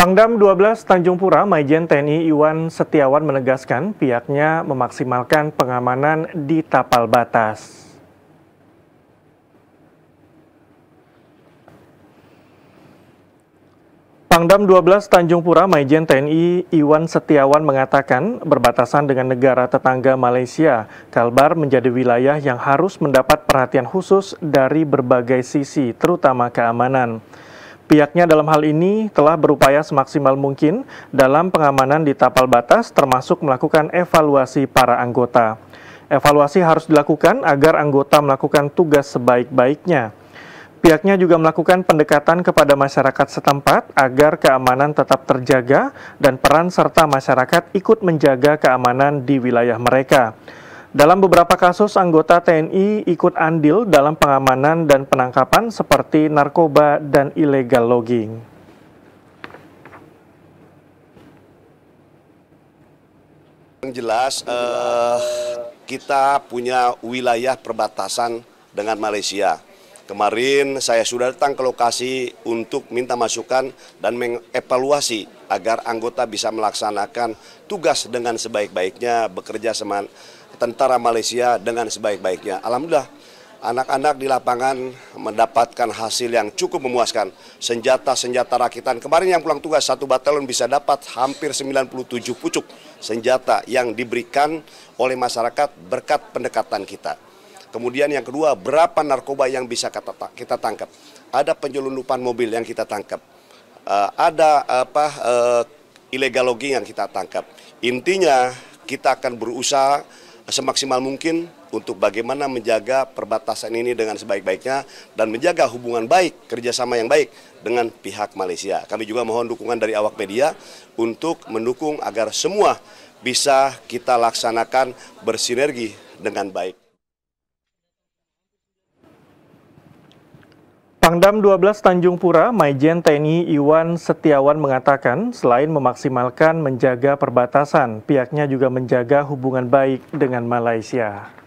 Pangdam 12 Tanjung Pura, Maijen TNI Iwan Setiawan menegaskan pihaknya memaksimalkan pengamanan di tapal batas. Pangdam 12 Tanjung Pura Maijen TNI Iwan Setiawan mengatakan berbatasan dengan negara tetangga Malaysia, Kalbar menjadi wilayah yang harus mendapat perhatian khusus dari berbagai sisi, terutama keamanan. Pihaknya dalam hal ini telah berupaya semaksimal mungkin dalam pengamanan di tapal batas termasuk melakukan evaluasi para anggota. Evaluasi harus dilakukan agar anggota melakukan tugas sebaik-baiknya. Pihaknya juga melakukan pendekatan kepada masyarakat setempat agar keamanan tetap terjaga dan peran serta masyarakat ikut menjaga keamanan di wilayah mereka. Dalam beberapa kasus, anggota TNI ikut andil dalam pengamanan dan penangkapan seperti narkoba dan illegal logging. Yang jelas, eh, kita punya wilayah perbatasan dengan Malaysia Kemarin saya sudah datang ke lokasi untuk minta masukan dan mengevaluasi agar anggota bisa melaksanakan tugas dengan sebaik-baiknya, bekerja sama tentara Malaysia dengan sebaik-baiknya. Alhamdulillah, anak-anak di lapangan mendapatkan hasil yang cukup memuaskan. Senjata-senjata rakitan, kemarin yang pulang tugas satu batalion bisa dapat hampir 97 pucuk senjata yang diberikan oleh masyarakat berkat pendekatan kita. Kemudian yang kedua, berapa narkoba yang bisa kita tangkap? Ada penyelundupan mobil yang kita tangkap. Uh, ada apa uh, illegal logging yang kita tangkap. Intinya kita akan berusaha semaksimal mungkin untuk bagaimana menjaga perbatasan ini dengan sebaik-baiknya dan menjaga hubungan baik, kerjasama yang baik dengan pihak Malaysia. Kami juga mohon dukungan dari awak media untuk mendukung agar semua bisa kita laksanakan bersinergi dengan baik. Pangdam 12 Tanjung Pura, Maijen TNI Iwan Setiawan mengatakan, selain memaksimalkan menjaga perbatasan, pihaknya juga menjaga hubungan baik dengan Malaysia.